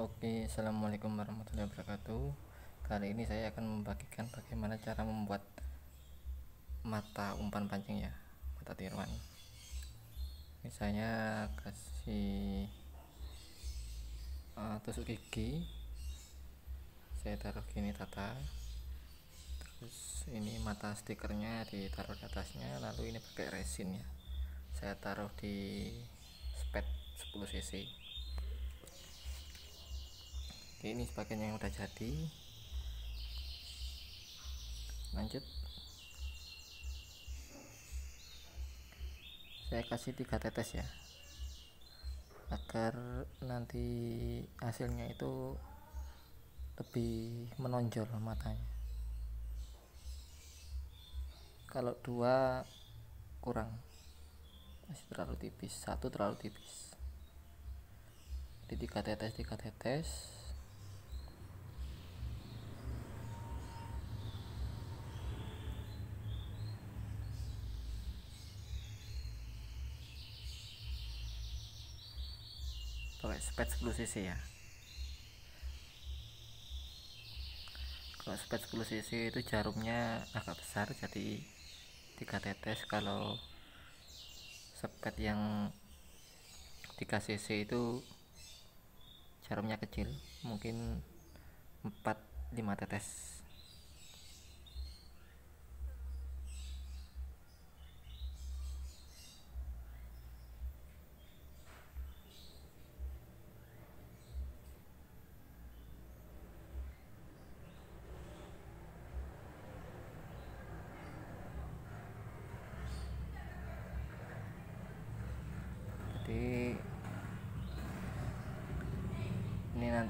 Oke, assalamualaikum warahmatullahi wabarakatuh. Kali ini saya akan membagikan bagaimana cara membuat mata umpan pancing ya, mata tiruan. Misalnya kasih uh, tusuk gigi, saya taruh gini tata. Terus ini mata stikernya ditaruh di atasnya, lalu ini pakai resin ya. Saya taruh di spet 10 cc oke ini sebagian yang udah jadi lanjut saya kasih tiga tetes ya agar nanti hasilnya itu lebih menonjol matanya kalau dua kurang masih terlalu tipis satu terlalu tipis jadi tiga tetes tiga tetes pakai sped 10 cc ya kalau sped 10 cc itu jarumnya agak besar jadi tiga tetes kalau sped yang tiga cc itu jarumnya kecil mungkin empat lima tetes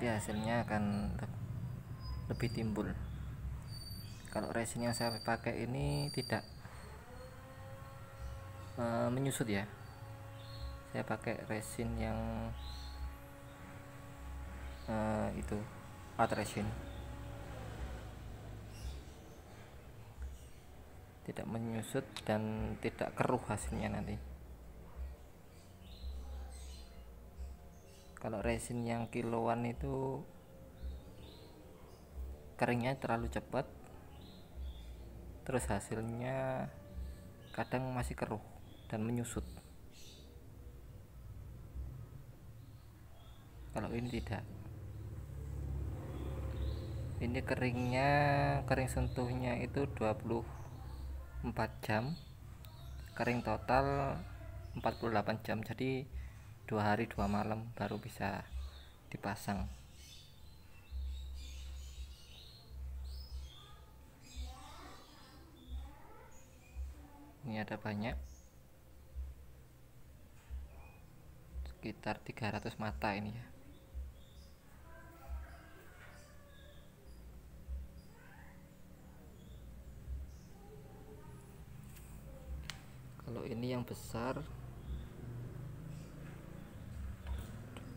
nanti hasilnya akan lebih timbul kalau resin yang saya pakai ini tidak e, menyusut ya saya pakai resin yang e, itu art resin tidak menyusut dan tidak keruh hasilnya nanti kalau resin yang kiloan itu keringnya terlalu cepat terus hasilnya kadang masih keruh dan menyusut kalau ini tidak ini keringnya kering sentuhnya itu 24 jam kering total 48 jam jadi dua hari dua malam baru bisa dipasang ini ada banyak sekitar 300 mata ini ya kalau ini yang besar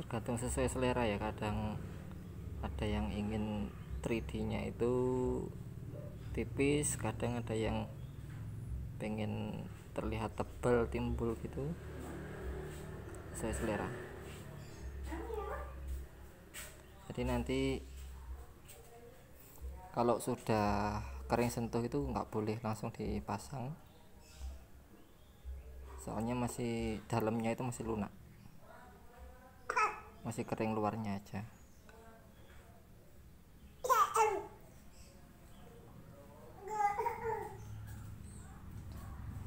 tergantung sesuai selera ya kadang ada yang ingin 3D nya itu tipis kadang ada yang pengen terlihat tebal timbul gitu sesuai selera jadi nanti kalau sudah kering sentuh itu nggak boleh langsung dipasang soalnya masih dalamnya itu masih lunak masih kering luarnya aja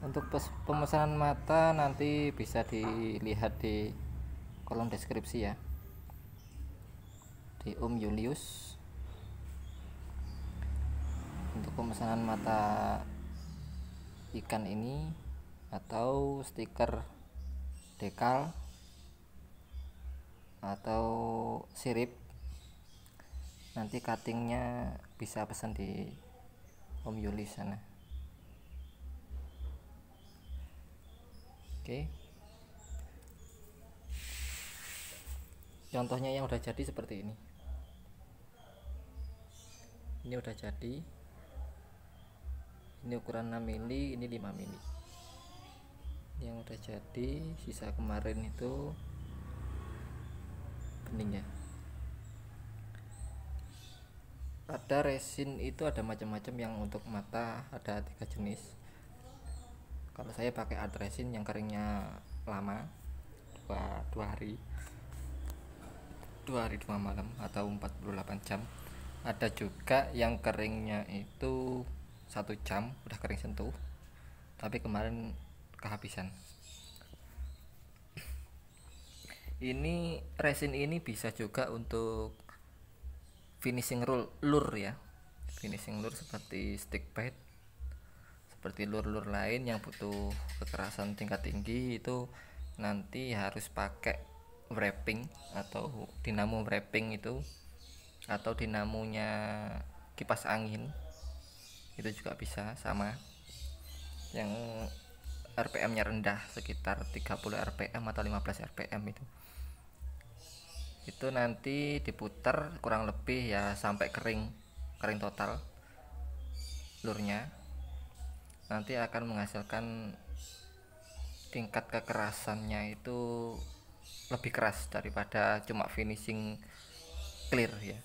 untuk pemesanan mata nanti bisa dilihat di kolom deskripsi ya di Om um Julius untuk pemesanan mata ikan ini atau stiker dekal atau sirip nanti cuttingnya bisa pesan di Om Yuli sana oke okay. contohnya yang udah jadi seperti ini ini udah jadi ini ukuran 6 mili ini 5 mili yang udah jadi sisa kemarin itu ada resin itu ada macam-macam yang untuk mata ada tiga jenis kalau saya pakai art resin yang keringnya lama dua, dua hari dua hari dua malam atau 48 jam ada juga yang keringnya itu satu jam udah kering sentuh tapi kemarin kehabisan ini resin ini bisa juga untuk finishing roll lur ya finishing lur seperti stick pad seperti lur-lur lain yang butuh kekerasan tingkat tinggi itu nanti harus pakai wrapping atau dinamo wrapping itu atau dinamonya kipas angin itu juga bisa sama yang RPM-nya rendah sekitar 30 RPM atau 15 RPM itu itu nanti diputar kurang lebih ya sampai kering kering total lurnya nanti akan menghasilkan tingkat kekerasannya itu lebih keras daripada cuma finishing clear ya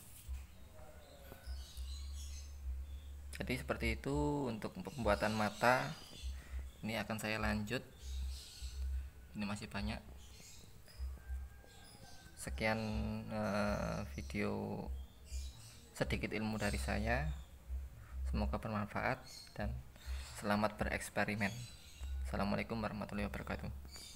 jadi seperti itu untuk pembuatan mata ini akan saya lanjut ini masih banyak sekian uh, video sedikit ilmu dari saya semoga bermanfaat dan selamat bereksperimen assalamualaikum warahmatullahi wabarakatuh